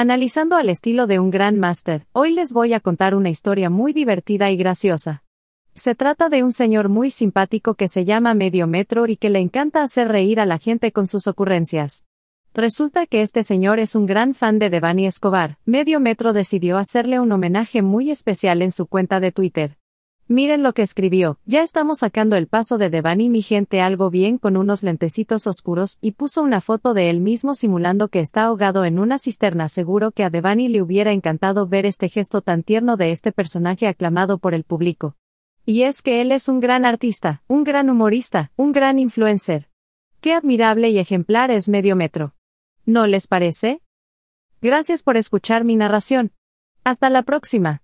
Analizando al estilo de un gran máster, hoy les voy a contar una historia muy divertida y graciosa. Se trata de un señor muy simpático que se llama Medio Metro y que le encanta hacer reír a la gente con sus ocurrencias. Resulta que este señor es un gran fan de Devani Escobar. Medio Metro decidió hacerle un homenaje muy especial en su cuenta de Twitter. Miren lo que escribió, ya estamos sacando el paso de Devani mi gente algo bien con unos lentecitos oscuros y puso una foto de él mismo simulando que está ahogado en una cisterna seguro que a Devani le hubiera encantado ver este gesto tan tierno de este personaje aclamado por el público. Y es que él es un gran artista, un gran humorista, un gran influencer. Qué admirable y ejemplar es medio metro. ¿No les parece? Gracias por escuchar mi narración. Hasta la próxima.